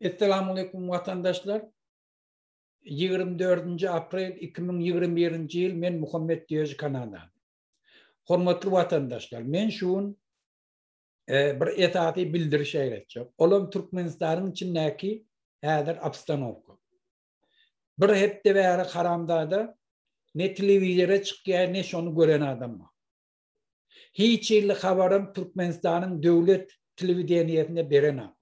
Esselamu Aleyküm vatandaşlar. 24. April 2021. yıl men Muhammed Diyoji Kanada. Hormatlı vatandaşlar. Men şuun e, bir etati bildiriş eyletcek. Olum Türkmenistan'ın için neki eder abstan oku. Bir hep de veri karamda da ne televizyere çıkıyor ne şunu gören adam var. Hiç ili kabarım Türkmenistan'ın devlet televizyeniyetine berenam.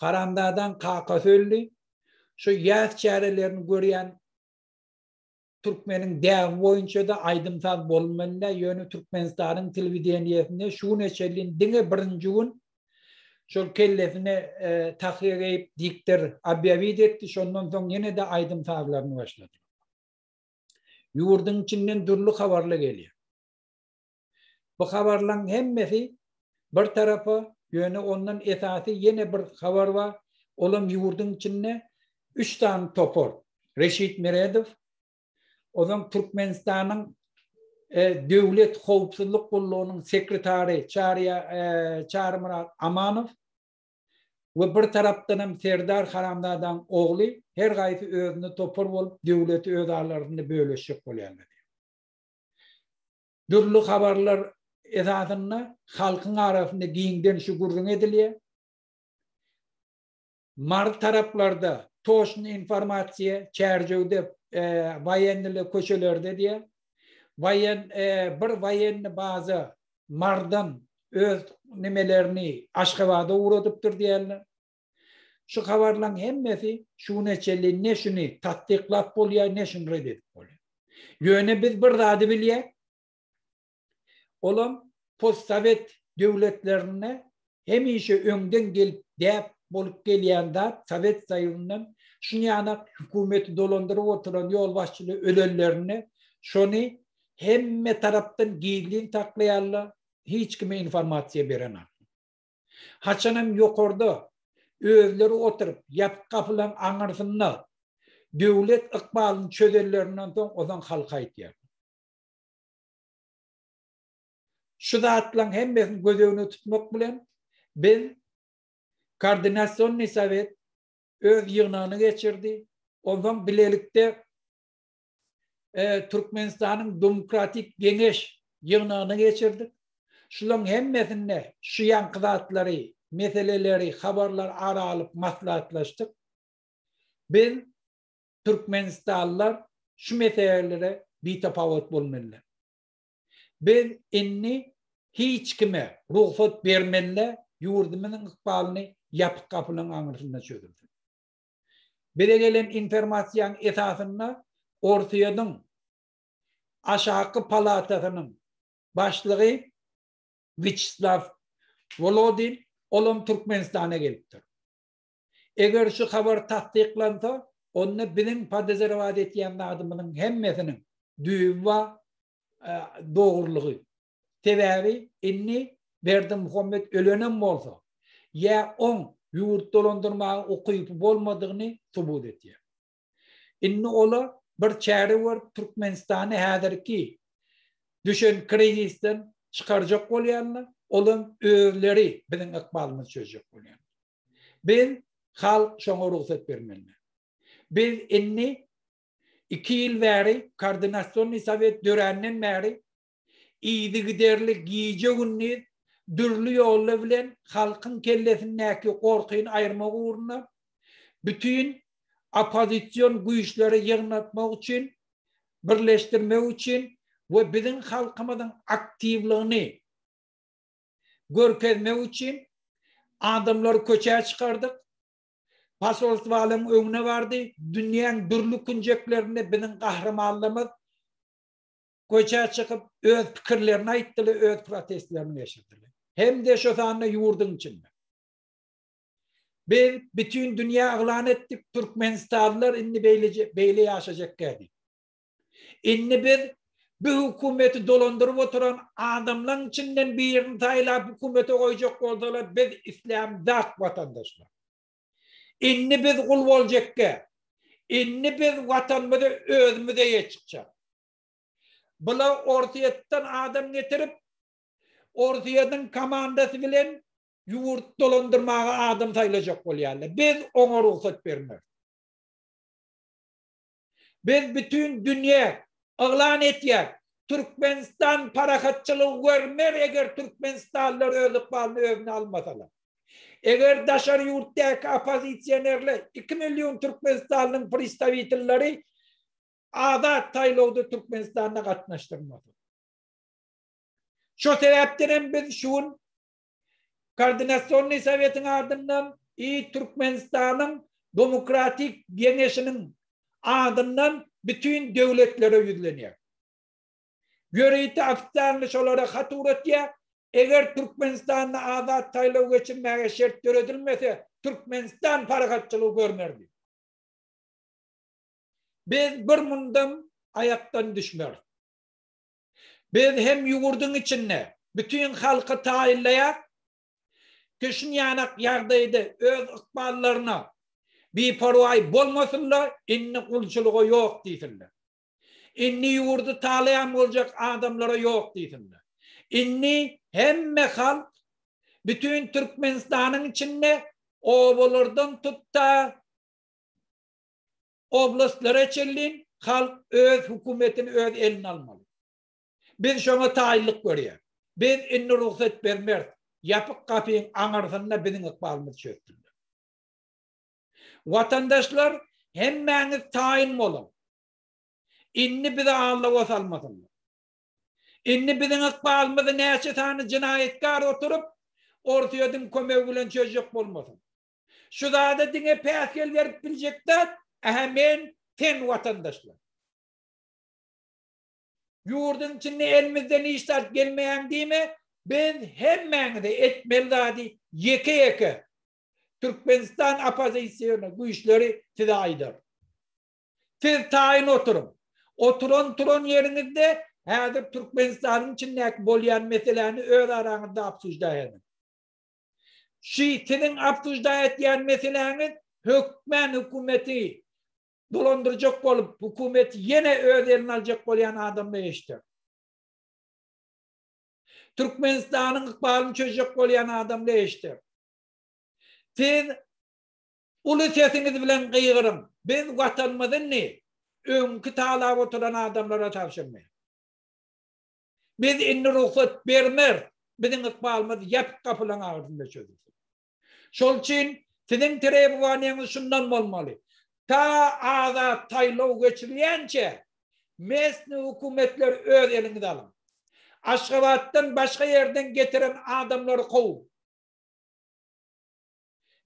Karandadan kaka söldü. Şu yaz çarelerini görüyen Türkmen'in dev boyunca da aydımsal bolmanda, yönü Türkmenistan'ın televizyeniyesine şu neçelin dine birinci gün şu kellesine e, takhir eyip diktir abiyavid etti. Şondan son yine de aydımsallarını başladı. Yurdun içinden durlu havarlı geliyor. Bu havarlan hemmesi bir tarafı Yöne ondan esası yine bir xabar var. Olum yurdun içinde üç tane topor. Reşit Meredov. O zaman Türkmenistan'ın e, devlet hovpsuzluk sekretari Çarya, e, Amanov. Ve bir taraftan hem Serdar Haramdadan oğlu her gayfi özünü topor olup devleti öz ağlarını böyle şık oluyor. ezadyna halkyň arasynda giňden şu gurgun edilýär. Mar taraplarda toşny informasiýa çärjewde e, vaýenli köçelerde diýe. Vaýen e, bir vaýenli baza mardan öz nemelerini aşgabada uradyp dur Şu habarlaryň hemmesi şu näçeli näşini tatdiklap bolýar, näşini redip bolýar. Ýöne biz bir zady bilýär. olam postsovet devletlerine hem işe öngden gelip dep bolup gelýände sovet saýyndan şuny ana hükümeti dolandyryp oturan ýol başçyly ölenlerini şony hemme tarapdan giýilin taklaýarlar hiç kime informasiýa beren Haçanam yokordu, övleri oturup, yap kapılan anırsınlar, devlet ıkbalın çözerlerinden sonra o halka şu zatlan hemmesin gözewini tutmak bilen ben koordinasyon nisabet öz yığnanı geçirdi. Ondan bilelikte e, Türkmenistan'ın demokratik geniş yığnanı geçirdi. Şulan hemmesinle şu yan meseleleri, haberlar ara alıp maslahatlaştık. Ben Türkmenistanlılar şu meselelere bir tapavut bulmeliler. Ben inni hiç kime ruhsat bermenle yurdumunun ıkbalını yapıp kapının anırsında çözüldü. Bire gelen informasyon esasında ortayadın aşağıkı palatasının başlığı Vyacheslav Volodin olum Türkmenistan'a geliptir. Eger şu xabar tasdiqlansa, onu bilin padezerovat etiyen adımının hemmesinin düğün E, doğruluğu. Tebebi inni berdi Muhammed ölönem bolsa. Ya on yurt dolandırma okuyup bolmadığını tubut etdi. Inni ola bir çäri bar Türkmenistanı häzirki düşen krizisden çıkarjak bolýanlar, olan öwleri bilen ykbalmy çözjek bolýan. Bil hal şoňa ruhsat bermelme. Biz inni iki yıl veri, koordinasyonlu sovet dörenin meri, iyidi giderli giyice günni, dürlü yollu bilen, halkın neki korkuyun ayırma uğruna, bütün opozisyon güyüşleri yığınatma uçin, birleştirme uçin, ve bizim halkımızın aktivliğini görkezme uçin, adamlar köçeğe çıkardık, Pasolst valim öwne vardı, dünýäň dürli künjeklerinde biziň gahrymanlygymyz goýça çykyp öz pikirlerini aýtdylar, öz protestlerini geçirdi. Hem de şu sahnä ýurdun üçin. Bir bütün dünýä aglan ettik, Türkmenistanlar indi beýleje beýle ýaşajak geldi. Indi bir bu hökümeti dolandyryp oturan adamlaryň içinden birini taýlap hökümete goýjak boldylar, biz islam zat watandaşlar. Enni biz gul bolcekke. Enni biz vatan mıdı öz müde yeçikçe. Bula orziyetten adam getirip orziyetten komandas bilen yurt dolandırmağa adam sayılacak bol Biz ona ruhsat vermez. Biz bütün dünya ağlan etiyak Türkmenistan parakatçılığı vermer eger Türkmenistanlar ölüp bağlı övne almadalar. Eger daşary ýurtda ki opozisionerler 2 million Türkmenistanyň prestavitelleri azat taýlawda Türkmenistana gatnaşdyrmady. Şo terapiýanyň biz şuň Koordinasiýa Sowetiniň adynyň i Türkmenistanyň demokratik ýeňeşiniň adynyň bütün döwletlere ýüzlenýär. Görýdi, afdanlyş olara Eger Türkmenistan'ı azad taylaw geçin mege şert töredilmese Türkmenistan paragatçylygy görmerdi. Biz bir mundam ayaktan düşmer. Biz hem yugurdun içinne bütün halkı taýlaýa köşün ýanak ýagdaýdy öz ykmallaryna bi parwaý bolmasynla inni gulçulygy ýok diýdiler. Inni yugurdu taýlaýan boljak adamlara ýok diýdiler. inni hemme halk bütün Türkmenistan'ın içinde oğulurdan tutta oblastlara çillin halk öz hükümetini öz elini almalı. Biz şuna taillik görüyor. Biz inni ruhsat vermez. Yapık kapiyin anırsınla bizim ikbalımız çöktürdü. Vatandaşlar hemmeniz tayin olun. İnni bize ağırlığa salmasınlar. Enni bizin ıqbalmızı nəşi tanı cinayetkar oturup ortaya din komevgülən çözcək bulmadın. Şu zada dine pəhkel verip bilcək də ten vatandaşlar. Yurdun çinni elimizden nişlar gelmeyen dime ben hemen de etmeldadi yeke yeke Türkmenistan apazisyonu bu işleri tida idar. Siz tayin oturun. Oturun turun yerinizde Häzir Türkmenistanyň çinnäk bolýan meseleni öz aranyňda absujda ýany. Şi tiniň absujda etýän meseleni hökmen hökümeti dolandyrjak bolup hökümet ýene öz eline aljak bolýan adam meşdi. Türkmenistanyň ykbalyny çözjek bolýan adam meşdi. Tin Ulu sesiniz bilen gıyırım. Biz vatanımızın ne? Önkü tağlağı oturan adamlara tavşanmıyor. Biz inni ruhsat bermer, bizin ikbalmaz yap kapılan ağırdında çözüldü. Solçin, sizin tereybu vaniyyini şundan bolmali. Ta aza taylo geçiriyence, mesni hukumetler öz elini dalim. Aşkavattin başka yerden getiren adamları kovum.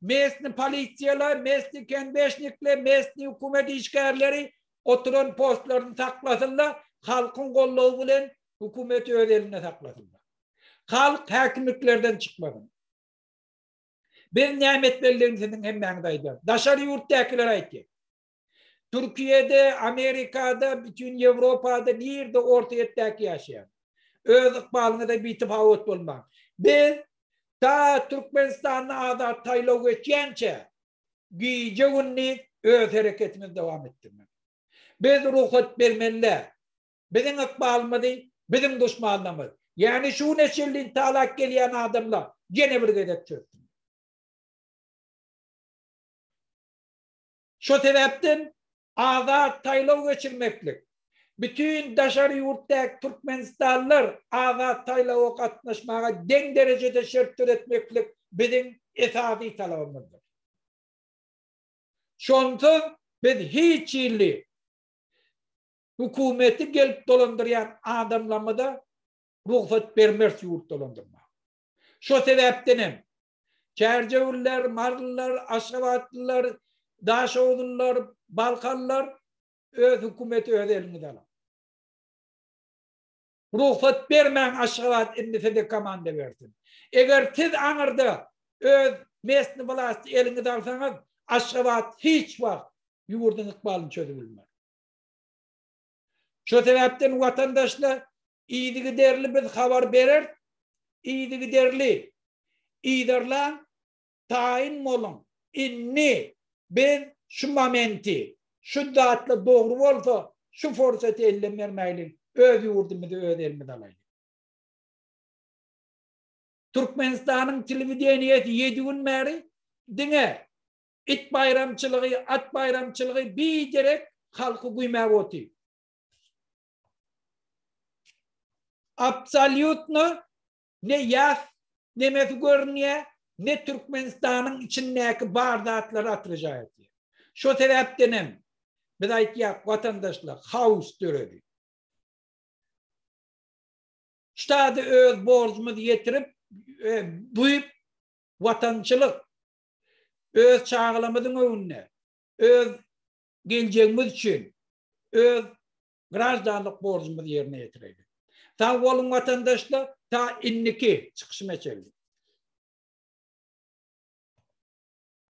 Mesni polisiyelar, mesni kendbeşnikle, mesni hukumet işgarleri oturun postlarını taklasınla, halkın kollu bilen Hükümeti öyle eline sakladılar. Halk hakimliklerden çıkmadı. Ben nimetlerimizin hemmendaydı. Daşarı yurttakilere ait. Türkiye'de, Amerika'da, bütün Avrupa'da bir de orta yettaki yaşayan. Öz ikbalını da bitip havet bulmak. Biz ta Türkmenistan'ı azat taylo geçençe giyce günlük öz hareketimiz devam ettirmek. Biz ruhut bir vermeliler. Bizim ikbalımızı bizim düşmanımız. Yani şu nesillin talak gelen adamla gene bir gedek çöktüm. Şu sebepten azat taylov geçirmeklik. Bütün daşar yurttak Türkmenistanlar azat taylov katnaşmağa den derecede şert üretmeklik bizim esabi talavımızdır. Şonsuz biz hiç illi hükümeti gelip dolandıran adamlamada da ruhsat vermez yurt dolandırma. Şu sebepten hem, Çercevüller, Marlılar, Aşavatlılar, Daşoğullar, Balkanlar, öz hükümeti öz elini de alam. Ruhsat vermen Aşavat indisi komanda versin. Eger siz anırda öz mesni balası elini de alsanız, hiç vakit yurdun ıkbalını çözü bilmez. Şu sebepten vatandaşla iyidigi derli biz xabar berer, iyidigi derli, iyidarla tayin molun, inni, biz şu momenti, şu dağıtla doğru olsa, şu fırsatı ellen vermeyli, öz yurdumuzu öz elmi dalaylı. Turkmenistan'ın televideniyeti yedi gün meri, dine, it bayramçılığı, at bayramçılığı, bir direk halkı kuymavoti. absolutno ne yaz ne mefgurnia ne Türkmenistan'ın içindeki bardatları atracaydı. Şu sebep denem biz ayit vatandaşlar haus türedi. Stade öz borcumu getirip e, buyup vatançılık öz çağılamadın önüne öz gelecek mi için öz Grazdanlık borcumuz yerine getirelim. Ta Vol'un vatandaşla ta inniki çıkışma çevirdik.